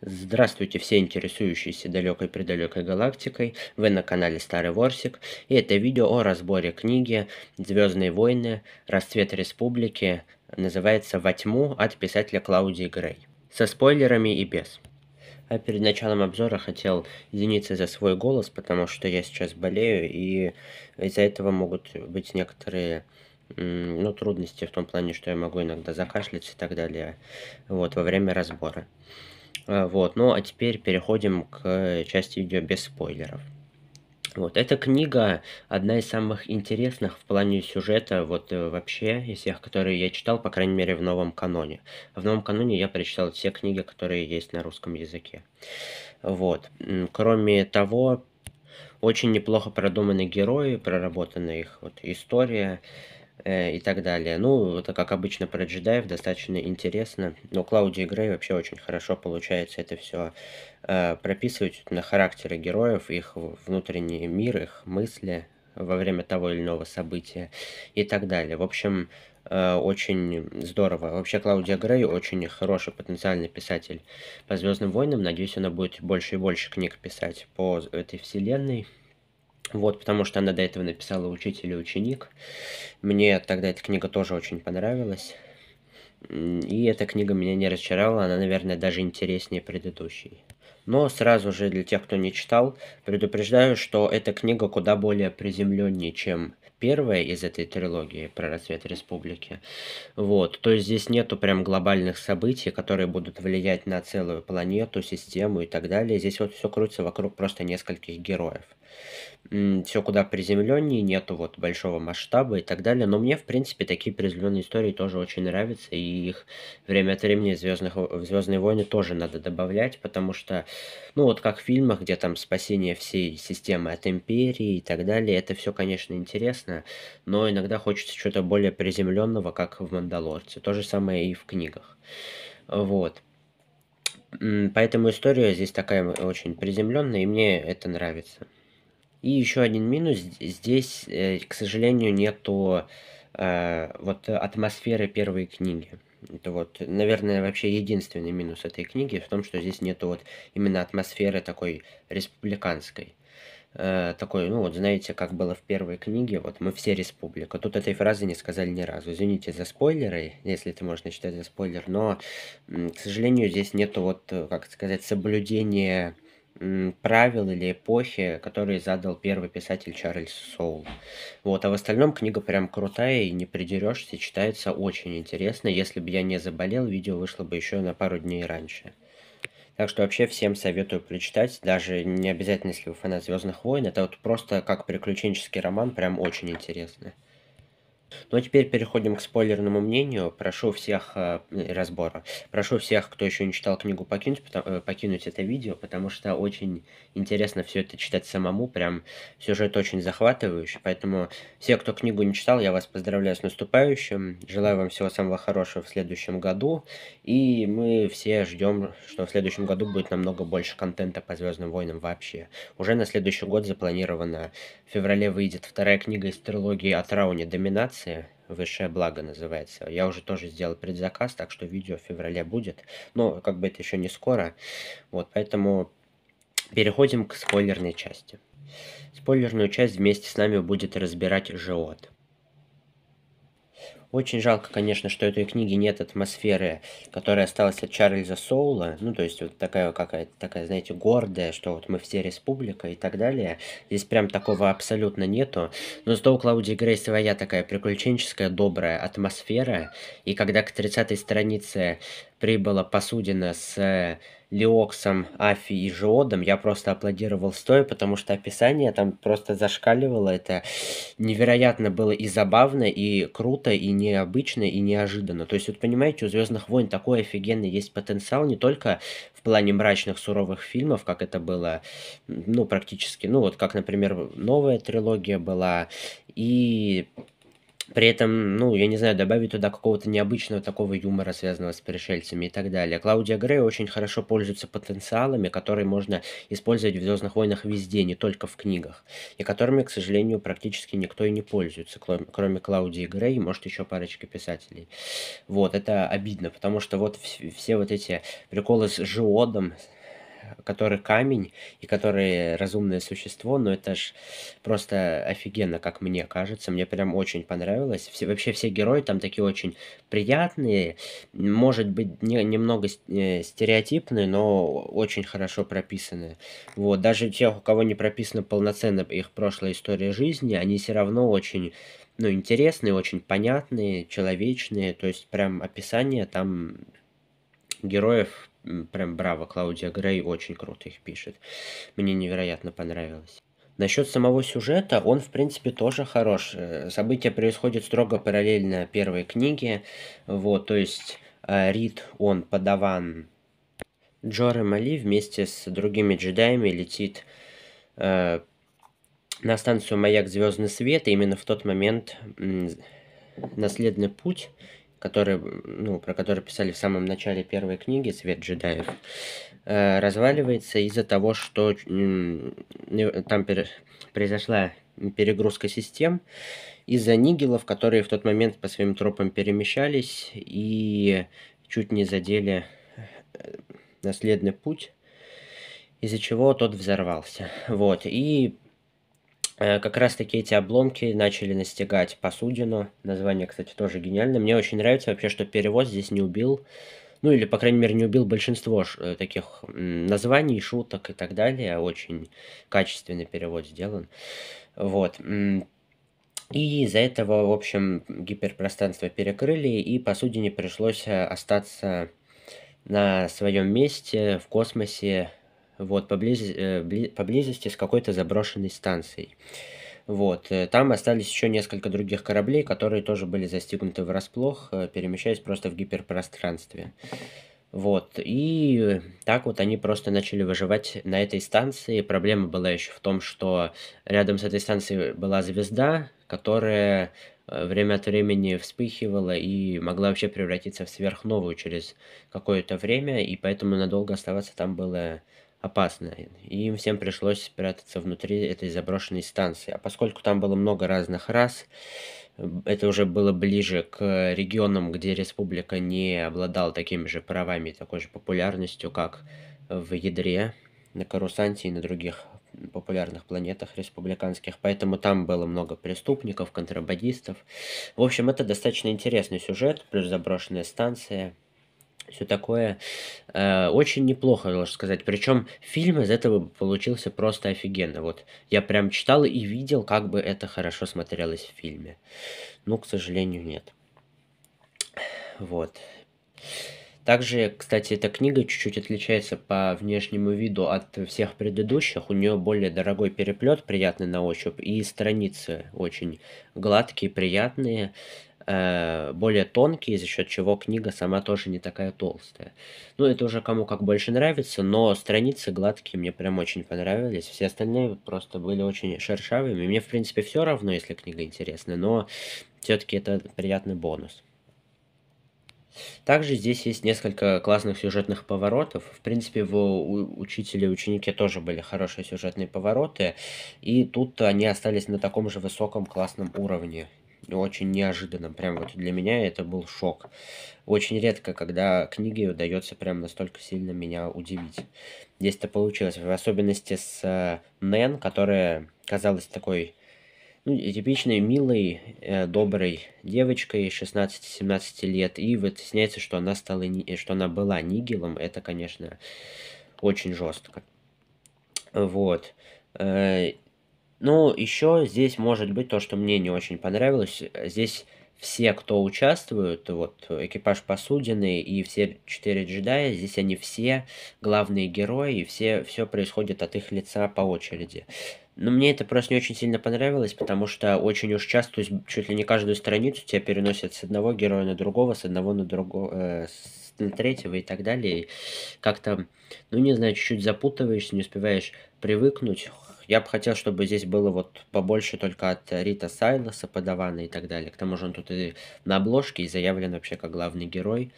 Здравствуйте все интересующиеся далекой предалекой галактикой, вы на канале Старый Ворсик, и это видео о разборе книги «Звездные войны. Расцвет республики» называется «Во тьму» от писателя Клаудии Грей. Со спойлерами и без. А перед началом обзора хотел извиниться за свой голос, потому что я сейчас болею, и из-за этого могут быть некоторые ну, трудности в том плане, что я могу иногда закашляться и так далее, вот, во время разбора. Э, вот, ну а теперь переходим к части видео без спойлеров. Вот, эта книга одна из самых интересных в плане сюжета, вот э, вообще, из всех, которые я читал, по крайней мере, в новом каноне. В новом каноне я прочитал все книги, которые есть на русском языке. Вот, кроме того, очень неплохо продуманы герои, проработана их вот история, Э, и так далее. Ну, это как обычно про джедаев, достаточно интересно. Но Клаудии Грей вообще очень хорошо получается это все э, прописывать на характеры героев, их внутренний мир, их мысли во время того или иного события и так далее. В общем, э, очень здорово. Вообще Клаудия Грей очень хороший потенциальный писатель по Звездным войнам. Надеюсь, она будет больше и больше книг писать по этой вселенной. Вот, потому что она до этого написала «Учитель и ученик». Мне тогда эта книга тоже очень понравилась. И эта книга меня не разочаровала, она, наверное, даже интереснее предыдущей. Но сразу же для тех, кто не читал, предупреждаю, что эта книга куда более приземленнее, чем первая из этой трилогии про рассвет республики. Вот, то есть здесь нету прям глобальных событий, которые будут влиять на целую планету, систему и так далее. Здесь вот все крутится вокруг просто нескольких героев все куда приземленнее, нету вот большого масштаба и так далее. Но мне, в принципе, такие приземленные истории тоже очень нравятся, и их время от времени в Звездных, в Звездные войны тоже надо добавлять, потому что, ну вот как в фильмах, где там спасение всей системы от империи и так далее, это все, конечно, интересно, но иногда хочется чего-то более приземленного, как в Мандалорце. То же самое и в книгах. Вот. Поэтому история здесь такая очень приземленная, и мне это нравится. И еще один минус. Здесь, э, к сожалению, нету э, вот атмосферы первой книги. Это вот, наверное, вообще единственный минус этой книги в том, что здесь нету вот именно атмосферы такой республиканской. Э, такой, ну вот, знаете, как было в первой книге, вот мы все республика. Тут этой фразы не сказали ни разу. Извините за спойлеры, если это можно считать за спойлер, но, к сожалению, здесь нету вот, как сказать, соблюдения правил или эпохи, которые задал первый писатель Чарльз Соул. Вот, а в остальном книга прям крутая и не придерешься, читается очень интересно. Если бы я не заболел, видео вышло бы еще на пару дней раньше. Так что вообще всем советую прочитать, даже не обязательно, если вы фанат Звездных войн, это вот просто как приключенческий роман, прям очень интересно. Ну а теперь переходим к спойлерному мнению. Прошу всех э, разбора. Прошу всех, кто еще не читал книгу, покинуть, потому, э, покинуть это видео, потому что очень интересно все это читать самому. Прям сюжет очень захватывающий. Поэтому все, кто книгу не читал, я вас поздравляю с наступающим. Желаю вам всего самого хорошего в следующем году. И мы все ждем, что в следующем году будет намного больше контента по Звездным войнам вообще. Уже на следующий год запланировано. В феврале выйдет вторая книга из трилогии от Рауни Доминации информации. Высшее благо называется. Я уже тоже сделал предзаказ, так что видео в феврале будет. Но как бы это еще не скоро. Вот, поэтому переходим к спойлерной части. Спойлерную часть вместе с нами будет разбирать Жиот. Очень жалко, конечно, что этой книги нет атмосферы, которая осталась от Чарльза Соула. Ну, то есть, вот такая какая-то, такая, знаете, гордая, что вот мы все республика и так далее. Здесь прям такого абсолютно нету. Но зато у Клаудии Грей своя такая приключенческая, добрая атмосфера. И когда к 30-й странице прибыла посудина с э, Леоксом, Афи и Жиодом я просто аплодировал стоя, потому что описание там просто зашкаливало. Это невероятно было и забавно, и круто, и необычно, и неожиданно. То есть, вот понимаете, у Звездных войн такой офигенный есть потенциал не только в плане мрачных суровых фильмов, как это было, ну, практически, ну, вот как, например, новая трилогия была, и при этом, ну, я не знаю, добавить туда какого-то необычного такого юмора, связанного с пришельцами и так далее. Клаудия Грей очень хорошо пользуется потенциалами, которые можно использовать в «Звездных войнах» везде, не только в книгах, и которыми, к сожалению, практически никто и не пользуется, кроме, Клаудии Грей и, может, еще парочка писателей. Вот, это обидно, потому что вот все вот эти приколы с Жиодом, который камень и который разумное существо, но это ж просто офигенно, как мне кажется. Мне прям очень понравилось. Все, вообще все герои там такие очень приятные, может быть, не, немного э, стереотипные, но очень хорошо прописаны. Вот, даже тех, у кого не прописана полноценно их прошлая история жизни, они все равно очень ну, интересные, очень понятные, человечные, то есть прям описание там героев прям браво, Клаудия Грей очень круто их пишет. Мне невероятно понравилось. Насчет самого сюжета, он, в принципе, тоже хорош. Э, события происходят строго параллельно первой книге. Вот, то есть э, Рид, он подаван Джоры Мали вместе с другими джедаями летит э, на станцию «Маяк Звездный Свет», и именно в тот момент э, наследный путь который ну, про который писали в самом начале первой книги «Свет джедаев», э, разваливается из-за того, что там пер произошла перегрузка систем из-за нигелов, которые в тот момент по своим тропам перемещались и чуть не задели э, наследный путь, из-за чего тот взорвался. Вот, и Э, как раз-таки эти обломки начали настигать посудину. Название, кстати, тоже гениальное. Мне очень нравится вообще, что перевод здесь не убил. Ну, или, по крайней мере, не убил большинство э, таких названий, шуток и так далее. Очень качественный перевод сделан. Вот. И из-за этого, в общем, гиперпространство перекрыли, и посудине пришлось э, остаться на своем месте в космосе вот, поблиз, э, поблизости с какой-то заброшенной станцией. Вот, э, там остались еще несколько других кораблей, которые тоже были застигнуты врасплох, э, перемещаясь просто в гиперпространстве. Вот, и так вот они просто начали выживать на этой станции. Проблема была еще в том, что рядом с этой станцией была звезда, которая время от времени вспыхивала и могла вообще превратиться в сверхновую через какое-то время, и поэтому надолго оставаться там было опасно. И им всем пришлось спрятаться внутри этой заброшенной станции. А поскольку там было много разных рас, это уже было ближе к регионам, где республика не обладала такими же правами, такой же популярностью, как в Ядре, на Карусанте и на других популярных планетах республиканских, поэтому там было много преступников, контрабандистов. В общем, это достаточно интересный сюжет, плюс заброшенная станция – все такое. Э, очень неплохо, должен сказать. Причем фильм из этого получился просто офигенно. Вот я прям читал и видел, как бы это хорошо смотрелось в фильме. Ну, к сожалению, нет. Вот. Также, кстати, эта книга чуть-чуть отличается по внешнему виду от всех предыдущих. У нее более дорогой переплет, приятный на ощупь, и страницы очень гладкие, приятные э, более тонкие, за счет чего книга сама тоже не такая толстая. Ну, это уже кому как больше нравится, но страницы гладкие мне прям очень понравились. Все остальные просто были очень шершавыми. Мне, в принципе, все равно, если книга интересная, но все-таки это приятный бонус. Также здесь есть несколько классных сюжетных поворотов. В принципе, в учителя и ученики тоже были хорошие сюжетные повороты, и тут они остались на таком же высоком классном уровне очень неожиданно. Прям вот для меня это был шок. Очень редко, когда книги удается прям настолько сильно меня удивить. Здесь это получилось. В особенности с э, Нэн, которая казалась такой ну, типичной, милой, э, доброй девочкой 16-17 лет. И вот сняется, что она стала, что она была Нигелом, Это, конечно, очень жестко. Вот. Э, ну, еще здесь может быть то, что мне не очень понравилось. Здесь все, кто участвуют, вот экипаж посудины и все четыре джедая, здесь они все главные герои, и все, все происходит от их лица по очереди. Но мне это просто не очень сильно понравилось, потому что очень уж часто, то есть чуть ли не каждую страницу тебя переносят с одного героя на другого, с одного на другого, э, с на третьего и так далее. Как-то, ну не знаю, чуть-чуть запутываешься, не успеваешь привыкнуть. Я бы хотел, чтобы здесь было вот побольше только от Рита Сайлоса подавано и так далее. К тому же он тут и на обложке и заявлен вообще как главный герой.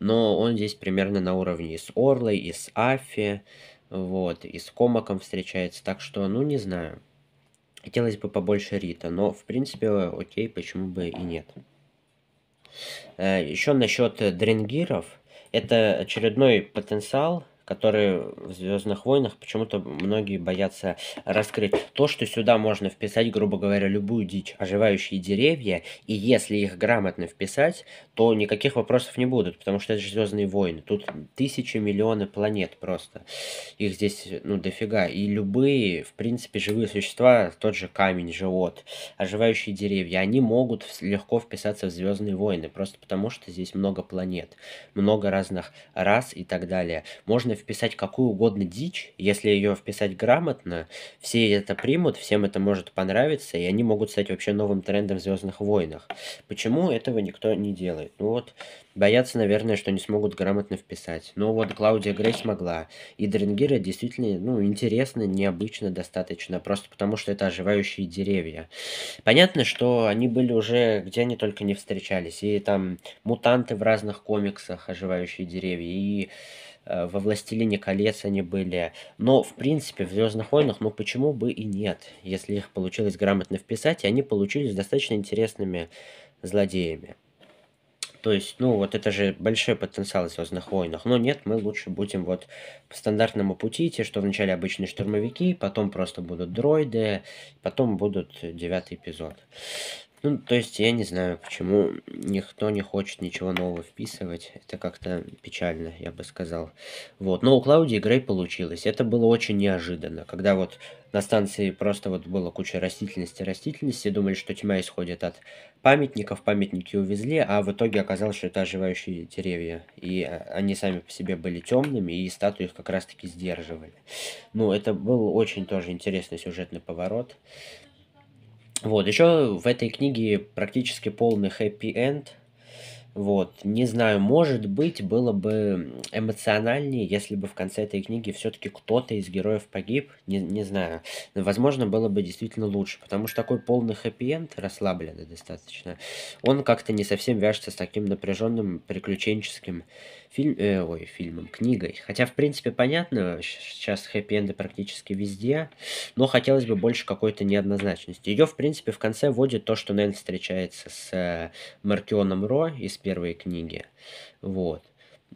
Но он здесь примерно на уровне и с Орлой, и с Афи, вот, и с Комаком встречается. Так что, ну, не знаю. Хотелось бы побольше Рита, но, в принципе, окей, почему бы и нет. Э, Еще насчет дрингиров. Это очередной потенциал, которые в Звездных войнах почему-то многие боятся раскрыть. То, что сюда можно вписать, грубо говоря, любую дичь, оживающие деревья, и если их грамотно вписать, то никаких вопросов не будут, потому что это же Звездные войны. Тут тысячи, миллионы планет просто. Их здесь, ну, дофига. И любые, в принципе, живые существа, тот же камень, живот, оживающие деревья, они могут легко вписаться в Звездные войны, просто потому что здесь много планет, много разных рас и так далее. Можно можно вписать какую угодно дичь, если ее вписать грамотно, все это примут, всем это может понравиться, и они могут стать вообще новым трендом в Звездных войнах. Почему этого никто не делает? Ну вот, боятся, наверное, что не смогут грамотно вписать. Но вот Клаудия Грей смогла. И Дренгира действительно, ну, интересно, необычно достаточно, просто потому что это оживающие деревья. Понятно, что они были уже, где они только не встречались, и там мутанты в разных комиксах, оживающие деревья, и Э, во «Властелине колец» они были. Но, в принципе, в «Звездных войнах», ну почему бы и нет, если их получилось грамотно вписать, и они получились достаточно интересными злодеями. То есть, ну, вот это же большой потенциал в «Звездных войнах». Но нет, мы лучше будем вот по стандартному пути идти, что вначале обычные штурмовики, потом просто будут дроиды, потом будут девятый эпизод. Ну, то есть я не знаю, почему никто не хочет ничего нового вписывать. Это как-то печально, я бы сказал. Вот, но у Клауди Грей получилось. Это было очень неожиданно, когда вот на станции просто вот было куча растительности, растительности, думали, что тьма исходит от памятников, памятники увезли, а в итоге оказалось, что это оживающие деревья, и э, они сами по себе были темными, и статуи их как раз-таки сдерживали. Ну, это был очень тоже интересный сюжетный поворот. Вот, еще в этой книге практически полный хэппи-энд, вот, не знаю, может быть, было бы эмоциональнее, если бы в конце этой книги все-таки кто-то из героев погиб, не, не знаю. Возможно, было бы действительно лучше, потому что такой полный хэппи-энд, расслабленный достаточно, он как-то не совсем вяжется с таким напряженным приключенческим фильм, э, ой, фильмом, книгой. Хотя, в принципе, понятно, сейчас хэппи-энды практически везде, но хотелось бы больше какой-то неоднозначности. Ее, в принципе, в конце вводит то, что Нэн встречается с э, Маркионом Ро и с первые книги. Вот.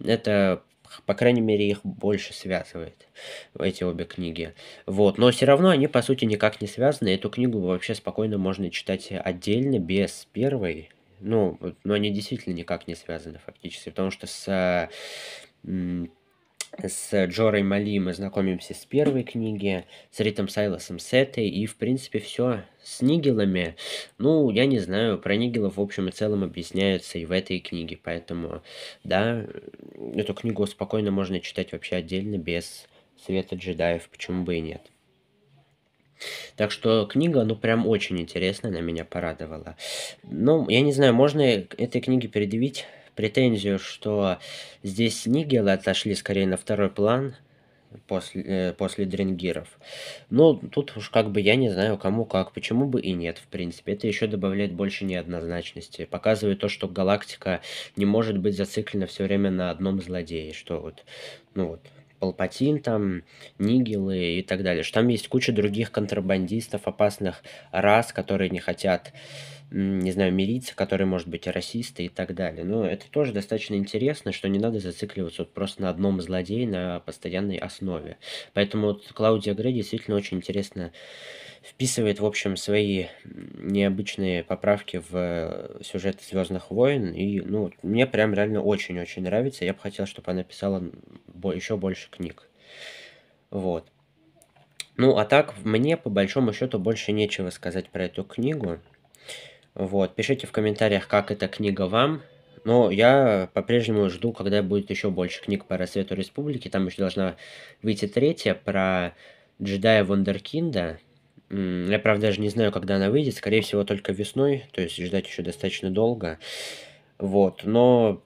Это по крайней мере, их больше связывает, эти обе книги. Вот. Но все равно они, по сути, никак не связаны. Эту книгу вообще спокойно можно читать отдельно, без первой. Ну, но они действительно никак не связаны фактически, потому что с с Джорой Мали мы знакомимся с первой книги, с Ритом Сайлосом с этой, и, в принципе, все с Нигелами. Ну, я не знаю, про Нигелов в общем и целом объясняется и в этой книге, поэтому, да, эту книгу спокойно можно читать вообще отдельно, без света джедаев, почему бы и нет. Так что книга, ну, прям очень интересная, она меня порадовала. Ну, я не знаю, можно этой книге предъявить претензию, что здесь Нигелы отошли скорее на второй план после, э, после Дрингиров. Ну, тут уж как бы я не знаю, кому как, почему бы и нет, в принципе. Это еще добавляет больше неоднозначности, показывает то, что галактика не может быть зациклена все время на одном злодее, что вот, ну вот, Палпатин там, Нигелы и так далее, что там есть куча других контрабандистов, опасных рас, которые не хотят, не знаю, мириться, которые, может быть, и расисты и так далее. Но это тоже достаточно интересно, что не надо зацикливаться вот просто на одном злодее на постоянной основе. Поэтому вот Клаудия Грей действительно очень интересно вписывает, в общем, свои необычные поправки в э, сюжет Звездных войн. И, ну, мне прям реально очень-очень нравится. Я бы хотел, чтобы она писала еще больше книг. Вот. Ну, а так, мне, по большому счету, больше нечего сказать про эту книгу. Вот, пишите в комментариях, как эта книга вам. Но я по-прежнему жду, когда будет еще больше книг по рассвету республики. Там еще должна выйти третья про джедая Вондеркинда. Я, правда, даже не знаю, когда она выйдет. Скорее всего, только весной. То есть ждать еще достаточно долго. Вот, но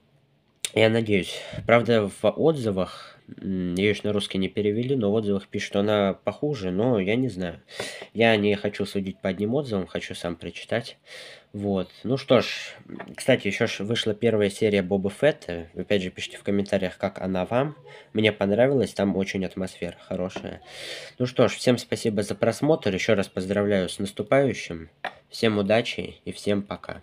я надеюсь. Правда, в отзывах, ее еще на русский не перевели, но в отзывах пишут, что она похуже, но я не знаю. Я не хочу судить по одним отзывам, хочу сам прочитать. Вот. Ну что ж, кстати, еще ж вышла первая серия Боба Фетта. опять же пишите в комментариях, как она вам. Мне понравилась, там очень атмосфера хорошая. Ну что ж, всем спасибо за просмотр. Еще раз поздравляю с наступающим. Всем удачи и всем пока.